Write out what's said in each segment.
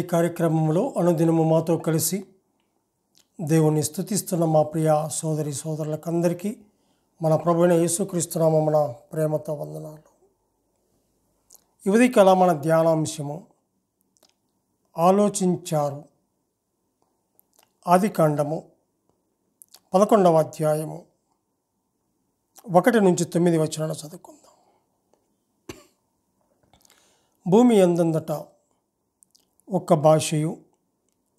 ప్రతి కార్యక్రమంలో అనుదినము మాతో కలిసి దేవుణ్ణి స్థుతిస్తున్న మా ప్రియ సోదరి సోదరులకందరికీ మన ప్రభుణ యేసుక్రీస్తునామన ప్రేమతో వందనాలు ఇవది కళ మన ధ్యానాంశము ఆలోచించారు ఆదికాండము పదకొండవ అధ్యాయము ఒకటి నుంచి తొమ్మిది వచనాలు చదువుకుందాం భూమి ఎందందట ఒక్క భాషయు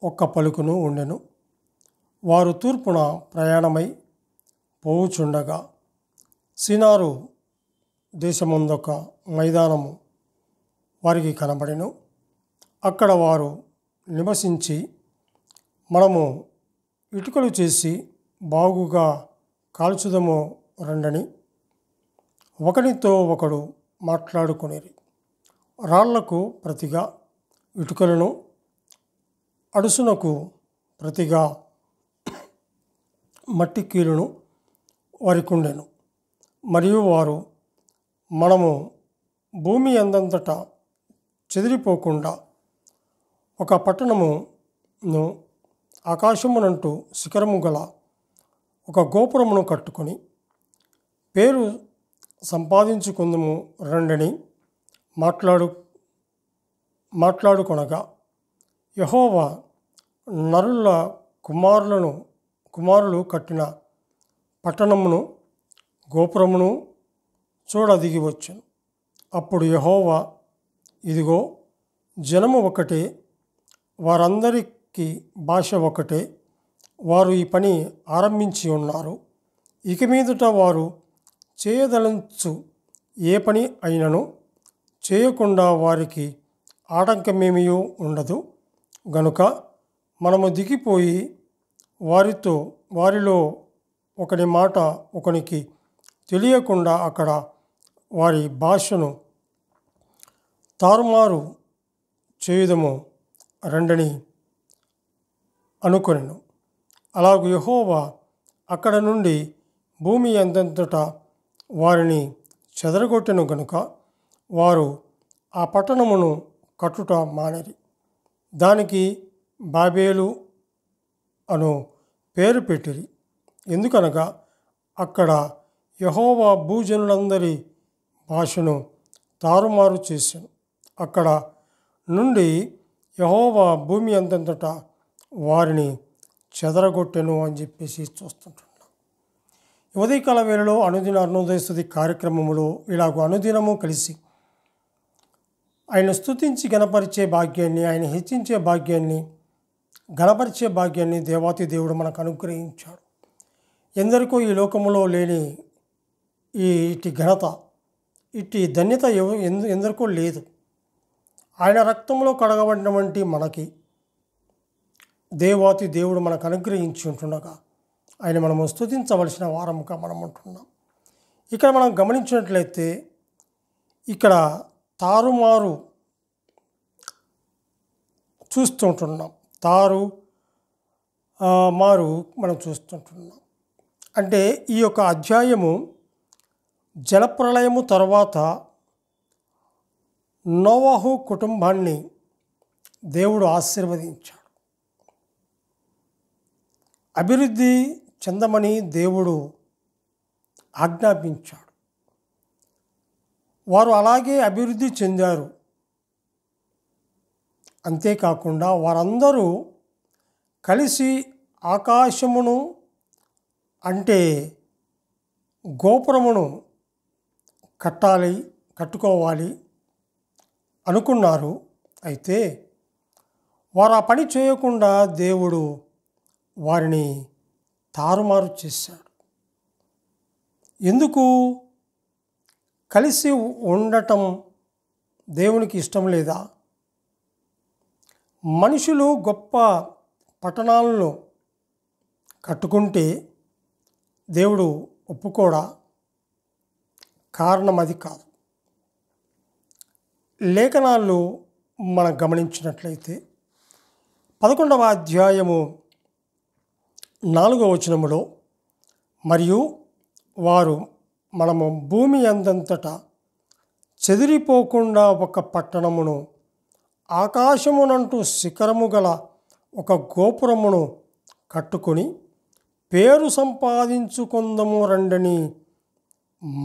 ఒక్క పలుకును ఉండెను వారు తూర్పున ప్రయాణమై పోవుచుండగా సినారు దేశముందొక మైదానము వారికి కనబడెను అక్కడ వారు నివసించి మనము ఇటుకలు చేసి బాగుగా కాల్చుదము రండని ఒకనితో ఒకడు మాట్లాడుకునేది రాళ్లకు ప్రతిగా ఇటుకలను అడుసునకు ప్రతిగా మట్టి కీలును వరికుండెను మరియు వారు మనము భూమి అందంతటా చెదిరిపోకుండా ఒక పట్టణమును ఆకాశమునంటూ శిఖరము గల ఒక గోపురమును కట్టుకొని పేరు సంపాదించుకుందుము రండని మాట్లాడు మాట్లాడుకొనగా యెహోవా నరుల కుమారులను కుమారులు కట్టిన పట్టణమును గోపురమును చూడ వచ్చాను అప్పుడు యహోవా ఇదిగో జనము ఒకటే వారందరికీ భాష ఒకటే వారు ఈ పని ఆరంభించి ఉన్నారు ఇక మీదట వారు చేయదలంచు ఏ పని అయినను చేయకుండా వారికి ఆటంకమేమీ ఉండదు గనుక మనము దిగిపోయి వారితో వారిలో ఒకని మాట ఒకనికి తెలియకుండా అక్కడ వారి భాషను తారుమారు చేయుదము రెండని అనుకొనెను అలాగూ యహోవా అక్కడ నుండి భూమి అంతంతటా వారిని చెదరగొట్టెను గనుక వారు ఆ పట్టణమును కట్టుట మానేది దానికి బాబేలు అను పేరు పెట్టిరి ఎందుకనగా అక్కడ యహోవా భూజనులందరి భాషను తారుమారు చేశాను అక్కడ నుండి యహోవా భూమి అంతంతట వారిని చెదరగొట్టెను అని చెప్పేసి చూస్తుంటున్నాను ఉదయకాల వేళలో అనుదిన స్థుతి కార్యక్రమంలో ఇలాగ అనుదినము కలిసి ఆయన స్థుతించి గణపరిచే భాగ్యాన్ని ఆయన హెచ్చించే భాగ్యాన్ని గణపరిచే భాగ్యాన్ని దేవాతి దేవుడు మనకు అనుగ్రహించాడు ఎందరికో ఈ లోకంలో లేని ఈ ఇటు ఘనత ఇటు ధన్యత ఎందరికో లేదు ఆయన రక్తంలో కడగబడినటువంటి మనకి దేవాతి దేవుడు మనకు అనుగ్రహించి ఉంటుండగా ఆయన మనము స్థుతించవలసిన వారముగా మనం ఉంటున్నాం ఇక్కడ మనం గమనించినట్లయితే ఇక్కడ తారుమారు చూస్తుంటున్నాం తారు మారు మనం చూస్తుంటున్నాం అంటే ఈ యొక్క అధ్యాయము జలప్రళయము తర్వాత నోవాహు కుటుంబాన్ని దేవుడు ఆశీర్వదించాడు అభివృద్ధి చెందమని దేవుడు ఆజ్ఞాపించాడు వారు అలాగే అభివృద్ధి చెందారు అంతేకాకుండా వారందరూ కలిసి ఆకాశమును అంటే గోపురమును కట్టాలి కట్టుకోవాలి అనుకున్నారు అయితే వారు ఆ పని చేయకుండా దేవుడు వారిని తారుమారు చేశాడు ఎందుకు కలిసి ఉండటం దేవునికి ఇష్టం లేదా మనుషులు గొప్ప పట్టణాలను కట్టుకుంటే దేవుడు ఒప్పుకోడా కారణం అది కాదు లేఖనాలు మనం గమనించినట్లయితే పదకొండవ అధ్యాయము నాలుగవ వచనములో మరియు వారు మనము భూమి అందంతట చెదిరిపోకుండా ఒక పట్టణమును ఆకాశమునంటూ శిఖరము గల ఒక గోపురమును కట్టుకొని పేరు సంపాదించుకుందము రండని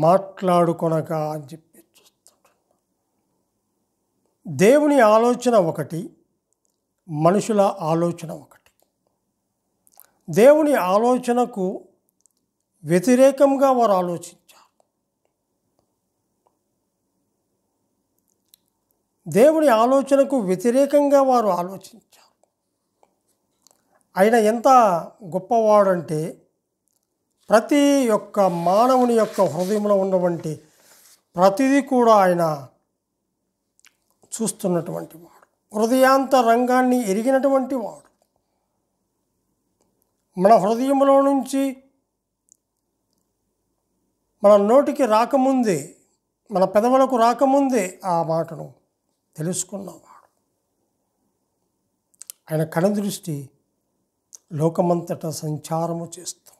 మాట్లాడుకొనగా అని చెప్పి దేవుని ఆలోచన ఒకటి మనుషుల ఆలోచన ఒకటి దేవుని ఆలోచనకు వ్యతిరేకంగా వారు ఆలోచించారు దేవుని ఆలోచనకు వ్యతిరేకంగా వారు ఆలోచించారు ఆయన ఎంత గొప్పవాడంటే ప్రతి యొక్క మానవుని యొక్క హృదయంలో ఉన్నటువంటి ప్రతిదీ కూడా ఆయన చూస్తున్నటువంటి వాడు హృదయాంత రంగాన్ని ఎరిగినటువంటి వాడు మన హృదయంలో నుంచి మన నోటికి రాకముందే మన పెదవులకు రాకముందే ఆ మాటను తెలుసుకున్నవాడు ఆయన దృష్టి లోకమంతటా సంచారము చేస్తుంది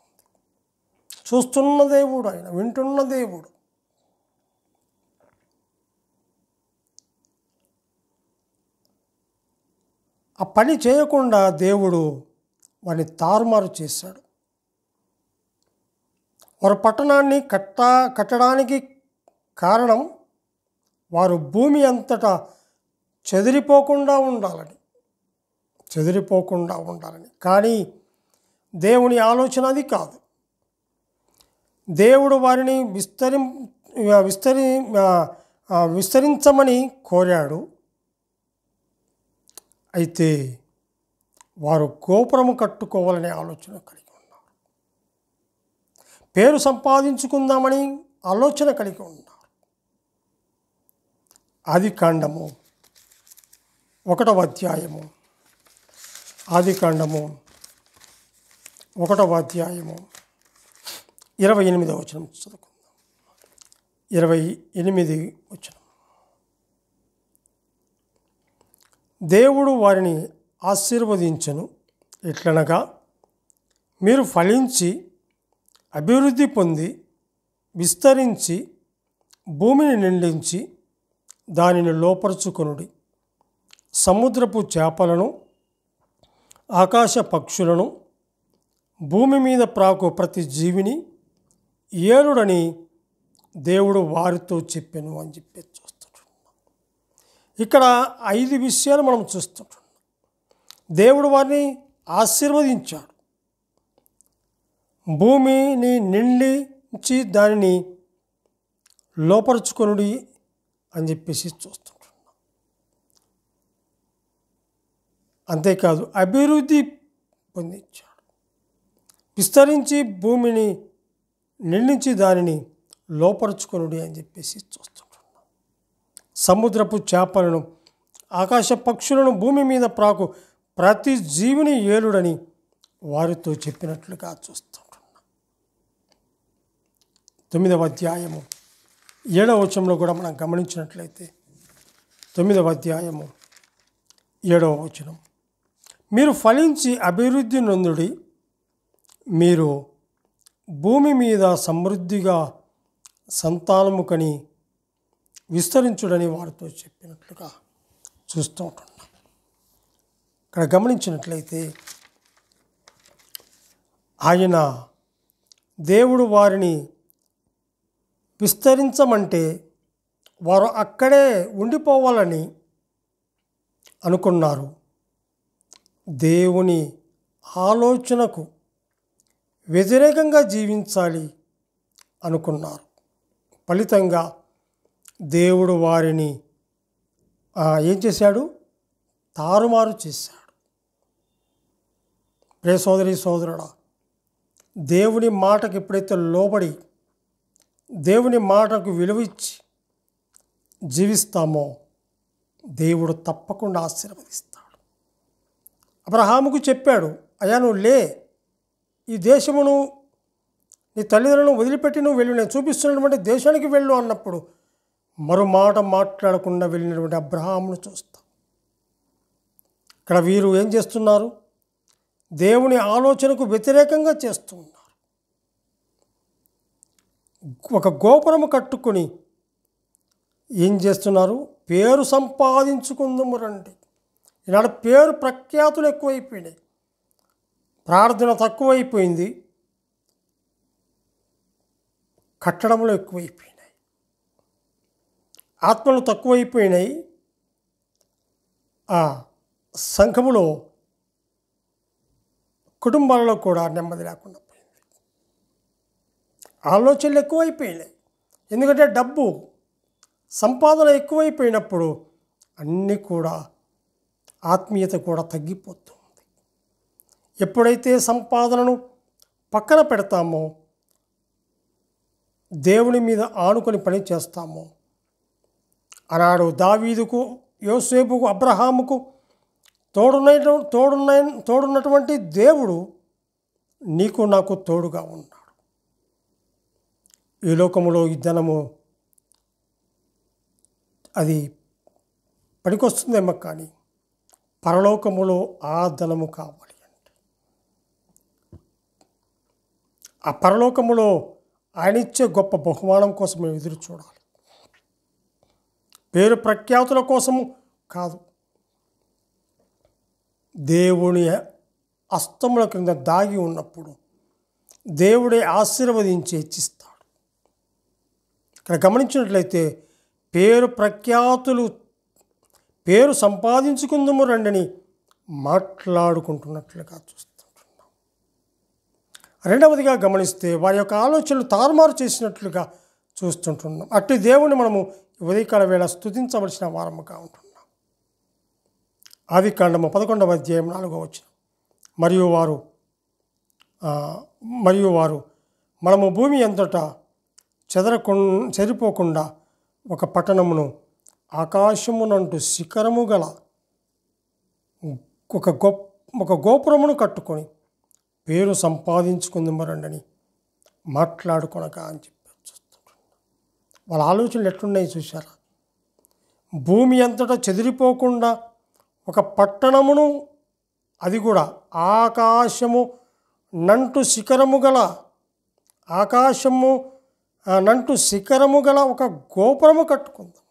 చూస్తున్న దేవుడు ఆయన వింటున్న దేవుడు ఆ పని చేయకుండా దేవుడు వాడిని తారుమారు చేశాడు వారు పట్టణాన్ని కట్ట కట్టడానికి కారణం వారు భూమి అంతటా చెదిరిపోకుండా ఉండాలని చెదిరిపోకుండా ఉండాలని కానీ దేవుని ఆలోచన అది కాదు దేవుడు వారిని విస్తరి విస్తరి విస్తరించమని కోరాడు అయితే వారు గోపురము కట్టుకోవాలనే ఆలోచన కలిగి ఉన్నారు పేరు సంపాదించుకుందామని ఆలోచన కలిగి ఉన్నారు అది కాండము ఒకటవ అధ్యాయము ఆదికాండము ఒకటవ అధ్యాయము ఇరవై ఎనిమిదవ వచనం చదువుకుందాం ఇరవై ఎనిమిది వచనం దేవుడు వారిని ఆశీర్వదించను ఎట్లనగా మీరు ఫలించి అభివృద్ధి పొంది విస్తరించి భూమిని నిండించి దానిని లోపరుచుకొనుడి సముద్రపు చేపలను ఆకాశ పక్షులను భూమి మీద ప్రాకు ప్రతి జీవిని ఏలుడని దేవుడు వారితో చెప్పాను అని చెప్పి చూస్తుంటున్నాం ఇక్కడ ఐదు విషయాలు మనం చూస్తుంటున్నాం దేవుడు వారిని ఆశీర్వదించాడు భూమిని నిండించి దానిని లోపరుచుకొనుడి అని చెప్పేసి చూస్తున్నాం అంతేకాదు అభివృద్ధి పొందించాడు విస్తరించి భూమిని నిండించి దానిని లోపరుచుకొనుడి అని చెప్పేసి చూస్తుంటున్నాం సముద్రపు చేపలను ఆకాశ పక్షులను భూమి మీద ప్రాకు ప్రతి జీవిని ఏలుడని వారితో చెప్పినట్లుగా చూస్తుంటున్నాం తొమ్మిదవ అధ్యాయము ఏడవ వచనంలో కూడా మనం గమనించినట్లయితే తొమ్మిదవ అధ్యాయము ఏడవ వచనం మీరు ఫలించి అభివృద్ధి నందుడి మీరు భూమి మీద సమృద్ధిగా సంతానము కని విస్తరించుడని వారితో చెప్పినట్లుగా చూస్తూ ఉంటున్నాం ఇక్కడ గమనించినట్లయితే ఆయన దేవుడు వారిని విస్తరించమంటే వారు అక్కడే ఉండిపోవాలని అనుకున్నారు దేవుని ఆలోచనకు వ్యతిరేకంగా జీవించాలి అనుకున్నారు ఫలితంగా దేవుడు వారిని ఏం చేశాడు తారుమారు చేశాడు ప్రే సోదరి సోదరుడా దేవుని మాటకు ఎప్పుడైతే లోబడి దేవుని మాటకు విలువ ఇచ్చి జీవిస్తామో దేవుడు తప్పకుండా ఆశీర్వదిస్తాడు అబ్రహాముకు చెప్పాడు అయా నువ్వు లే ఈ దేశమును నీ తల్లిదండ్రులను వదిలిపెట్టి నువ్వు వెళ్ళి నేను చూపిస్తున్నటువంటి దేశానికి వెళ్ళు అన్నప్పుడు మరో మాట మాట్లాడకుండా వెళ్ళినటువంటి అబ్రహామును చూస్తా ఇక్కడ వీరు ఏం చేస్తున్నారు దేవుని ఆలోచనకు వ్యతిరేకంగా చేస్తున్నారు ఒక గోపురము కట్టుకొని ఏం చేస్తున్నారు పేరు సంపాదించుకుందాము రండి ఇలాంటి పేరు ప్రఖ్యాతులు ఎక్కువైపోయినాయి ప్రార్థన తక్కువైపోయింది కట్టడంలో ఎక్కువైపోయినాయి ఆత్మలు తక్కువైపోయినాయి ఆ సంఘములో కుటుంబాలలో కూడా నెమ్మది లేకుండా పోయింది ఆలోచనలు ఎక్కువైపోయినాయి ఎందుకంటే డబ్బు సంపాదన ఎక్కువైపోయినప్పుడు అన్నీ కూడా ఆత్మీయత కూడా తగ్గిపోతుంది ఎప్పుడైతే సంపాదనను పక్కన పెడతామో దేవుని మీద ఆనుకొని పని చేస్తామో అనాడు దావీదుకు యోసేపుకు అబ్రహాముకు తోడునై తోడున్న తోడున్నటువంటి దేవుడు నీకు నాకు తోడుగా ఉన్నాడు ఈ లోకములో ఈ ధనము అది పనికొస్తుందేమో కానీ పరలోకములో ఆ దళము కావాలి అంటే ఆ పరలోకములో ఆయనిచ్చే గొప్ప బహుమానం కోసం మేము ఎదురు చూడాలి పేరు ప్రఖ్యాతుల కోసము కాదు దేవుని అస్తముల క్రింద దాగి ఉన్నప్పుడు దేవుడే ఆశీర్వదించి హెచ్చిస్తాడు ఇక్కడ గమనించినట్లయితే పేరు ప్రఖ్యాతులు పేరు సంపాదించుకుందము రండిని మాట్లాడుకుంటున్నట్లుగా చూస్తుంటున్నాం రెండవదిగా గమనిస్తే వారి యొక్క ఆలోచనలు తారుమారు చేసినట్లుగా చూస్తుంటున్నాం అట్టి దేవుని మనము ఉదయకాల వేళ స్థుతించవలసిన వారముగా ఉంటున్నాం ఆది కాండము పదకొండవ అధ్యాయం నాలుగో వచ్చిన మరియు వారు మరియు వారు మనము భూమి ఎంతటా చెదరకు చెరిపోకుండా ఒక పట్టణమును ఆకాశమునంటు శిఖరము గల ఒక గొప్ప ఒక గోపురమును కట్టుకొని పేరు సంపాదించుకుంది మరండని మాట్లాడుకొనక అని చెప్పి వాళ్ళ ఆలోచనలు ఎట్లున్నాయి చూసారా భూమి అంతటా చెదిరిపోకుండా ఒక పట్టణమును అది కూడా ఆకాశము నంటు శిఖరము గల ఆకాశము నంటు శిఖరము గల ఒక గోపురము కట్టుకుందాం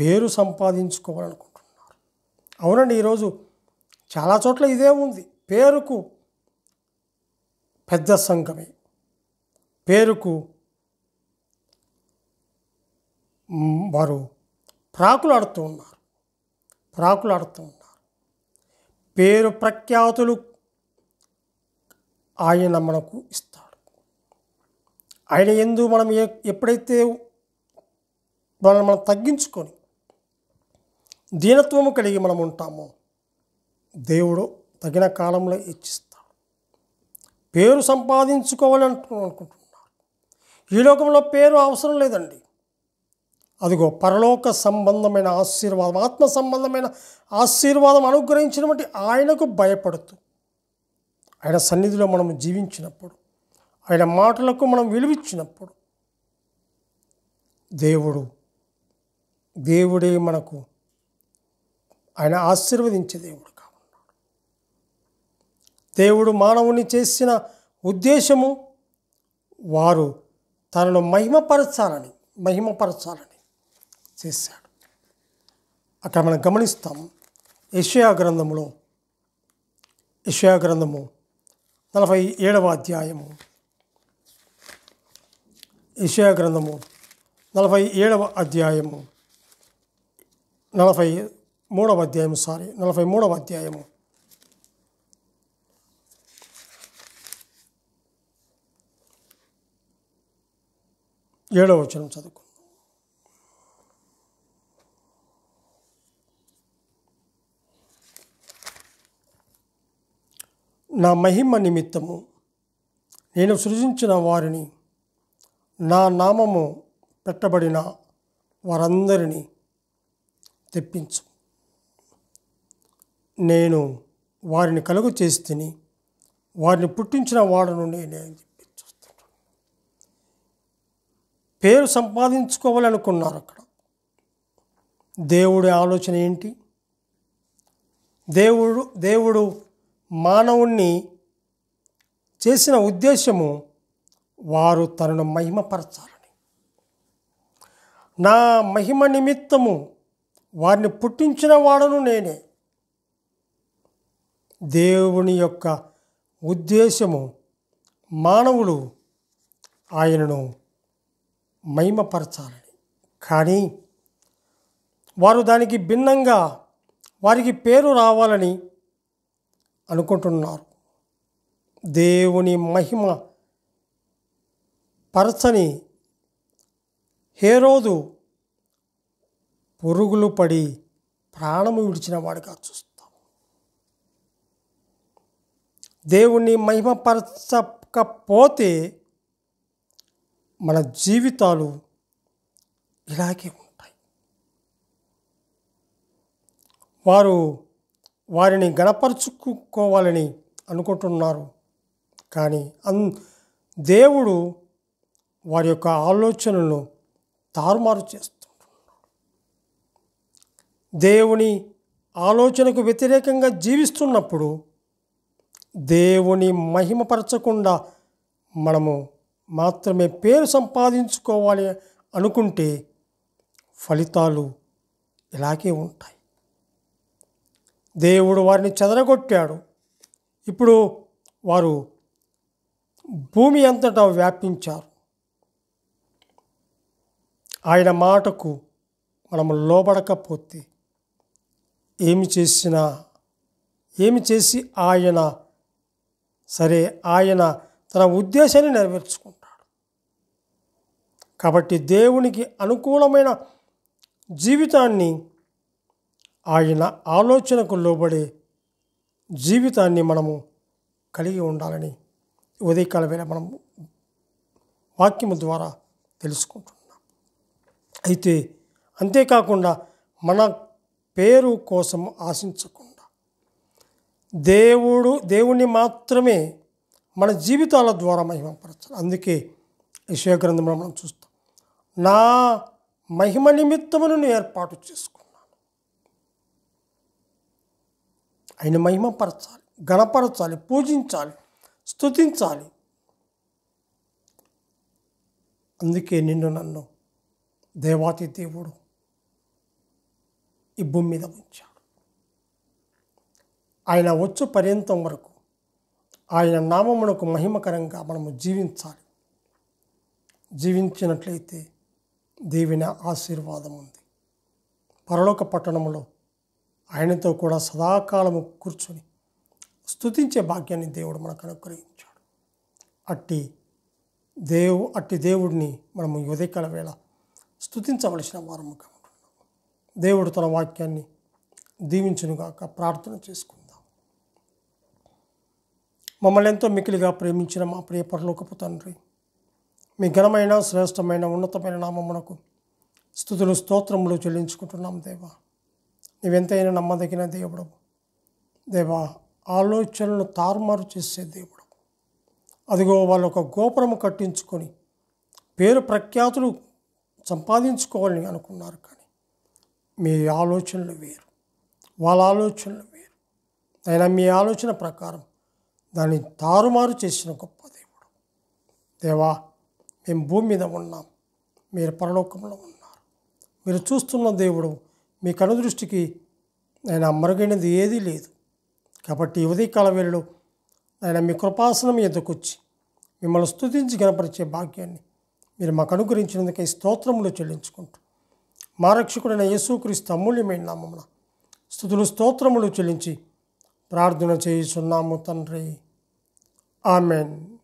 పేరు సంపాదించుకోవాలనుకుంటున్నారు అవునండి ఈరోజు చాలా చోట్ల ఇదే ఉంది పేరుకు పెద్ద సంఘమే పేరుకు వారు ప్రాకులాడుతూ ఉన్నారు ప్రాకులాడుతూ ఉన్నారు పేరు ప్రఖ్యాతులు ఆయన మనకు ఇస్తాడు ఆయన ఎందు మనం ఎప్పుడైతే మనం మనం తగ్గించుకొని దీనత్వము కలిగి మనం ఉంటాము దేవుడు తగిన కాలంలో ఇచ్చిస్తాడు పేరు సంపాదించుకోవాలి అంటు అనుకుంటున్నారు ఈ లోకంలో పేరు అవసరం లేదండి అదిగో పరలోక సంబంధమైన ఆశీర్వాదం ఆత్మ సంబంధమైన ఆశీర్వాదం అనుగ్రహించినటువంటి ఆయనకు భయపడుతూ ఆయన సన్నిధిలో మనం జీవించినప్పుడు ఆయన మాటలకు మనం విలువిచ్చినప్పుడు దేవుడు దేవుడే మనకు ఆయన ఆశీర్వదించే దేవుడు కావున్నాడు దేవుడు మానవుని చేసిన ఉద్దేశము వారు తనను మహిమపరచాలని మహిమపరచాలని చేశాడు అక్కడ మనం గమనిస్తాం యషయా గ్రంథంలో యషయా గ్రంథము నలభై ఏడవ అధ్యాయము యషయా గ్రంథము నలభై ఏడవ అధ్యాయము నలభై మూడవ అధ్యాయం సారీ నలభై మూడవ అధ్యాయము ఏడవ వచనం చదువుకు నా మహిమ నిమిత్తము నేను సృజించిన వారిని నా నామము పెట్టబడిన వారందరినీ తెప్పించు నేను వారిని కలుగు చేసి తిని వారిని పుట్టించిన వాడను నేనే అని చెప్పి చూస్తుంటాను పేరు సంపాదించుకోవాలనుకున్నారు అక్కడ దేవుడి ఆలోచన ఏంటి దేవుడు దేవుడు మానవుణ్ణి చేసిన ఉద్దేశము వారు తనను మహిమపరచాలని నా మహిమ నిమిత్తము వారిని పుట్టించిన వాడను నేనే దేవుని యొక్క ఉద్దేశము మానవులు ఆయనను మహిమపరచాలని కానీ వారు దానికి భిన్నంగా వారికి పేరు రావాలని అనుకుంటున్నారు దేవుని మహిమ పరచని హేరోదు పురుగులు పడి ప్రాణము విడిచిన వాడిగా చూస్తుంది దేవుణ్ణి మహిమపరచకపోతే మన జీవితాలు ఇలాగే ఉంటాయి వారు వారిని గణపరుచుకోవాలని అనుకుంటున్నారు కానీ అన్ దేవుడు వారి యొక్క ఆలోచనలను తారుమారు చేస్తుంటున్నాడు దేవుని ఆలోచనకు వ్యతిరేకంగా జీవిస్తున్నప్పుడు దేవుని మహిమపరచకుండా మనము మాత్రమే పేరు సంపాదించుకోవాలి అనుకుంటే ఫలితాలు ఇలాగే ఉంటాయి దేవుడు వారిని చెదరగొట్టాడు ఇప్పుడు వారు భూమి అంతటా వ్యాపించారు ఆయన మాటకు మనము లోబడకపోతే ఏమి చేసినా ఏమి చేసి ఆయన సరే ఆయన తన ఉద్దేశాన్ని నెరవేర్చుకుంటాడు కాబట్టి దేవునికి అనుకూలమైన జీవితాన్ని ఆయన ఆలోచనకు లోబడే జీవితాన్ని మనము కలిగి ఉండాలని ఉదయకాల వేళ మనం వాక్యము ద్వారా తెలుసుకుంటున్నాం అయితే అంతేకాకుండా మన పేరు కోసం ఆశించకుండా దేవుడు దేవుణ్ణి మాత్రమే మన జీవితాల ద్వారా మహిమపరచాలి అందుకే యశోగ్రంథంలో మనం చూస్తాం నా మహిమ నిమిత్తమును నేను ఏర్పాటు చేసుకున్నాను ఆయన మహిమపరచాలి గణపరచాలి పూజించాలి స్థుతించాలి అందుకే నిన్ను నన్ను దేవాతి దేవుడు ఈ భూమి మీద ఉంచాడు ఆయన వచ్చు పర్యంతం వరకు ఆయన నామమునకు మహిమకరంగా మనము జీవించాలి జీవించినట్లయితే దేవుని ఆశీర్వాదం ఉంది పరలోక పట్టణంలో ఆయనతో కూడా సదాకాలము కూర్చొని స్థుతించే భాగ్యాన్ని దేవుడు మనకు అనుగ్రహించాడు అట్టి దేవు అట్టి దేవుడిని మనము ఉదయకాల వేళ స్థుతించవలసిన వారముగా ఉంటున్నాం దేవుడు తన వాక్యాన్ని దీవించునుగాక ప్రార్థన చేసుకుంటాం మమ్మల్ని ఎంతో మిక్కిలిగా ప్రేమించిన మా ప్రియ పరలోకపు తండ్రి మీ ఘనమైన శ్రేష్టమైన ఉన్నతమైన నామమునకు స్థుతులు స్తోత్రములు చెల్లించుకుంటున్నాం దేవా నీవెంతైనా నమ్మదగిన దేవుడు దేవా ఆలోచనలు తారుమారు చేసే దేవుడు అదిగో వాళ్ళు ఒక గోపురము కట్టించుకొని పేరు ప్రఖ్యాతులు సంపాదించుకోవాలని అనుకున్నారు కానీ మీ ఆలోచనలు వేరు వాళ్ళ ఆలోచనలు వేరు అయినా మీ ఆలోచన ప్రకారం దాన్ని తారుమారు చేసిన గొప్ప దేవుడు దేవా మేము భూమి మీద ఉన్నాం మీరు పరలోకంలో ఉన్నారు మీరు చూస్తున్న దేవుడు మీ కనుదృష్టికి ఆయన మరుగైనది ఏదీ లేదు కాబట్టి ఉదయకాల వేళలో ఆయన మీ కృపాసనం ఎదుకొచ్చి మిమ్మల్ని స్థుతించి గనపరిచే భాగ్యాన్ని మీరు మాకు అనుగ్రహించినందుకై స్తోత్రములు చెల్లించుకుంటూ మా రక్షకుడైన యేసుక్రీస్తు అమూల్యమైన నామమున స్థుతులు స్తోత్రములు చెల్లించి ప్రార్థన చేయుచున్నాము తండ్రి Amen.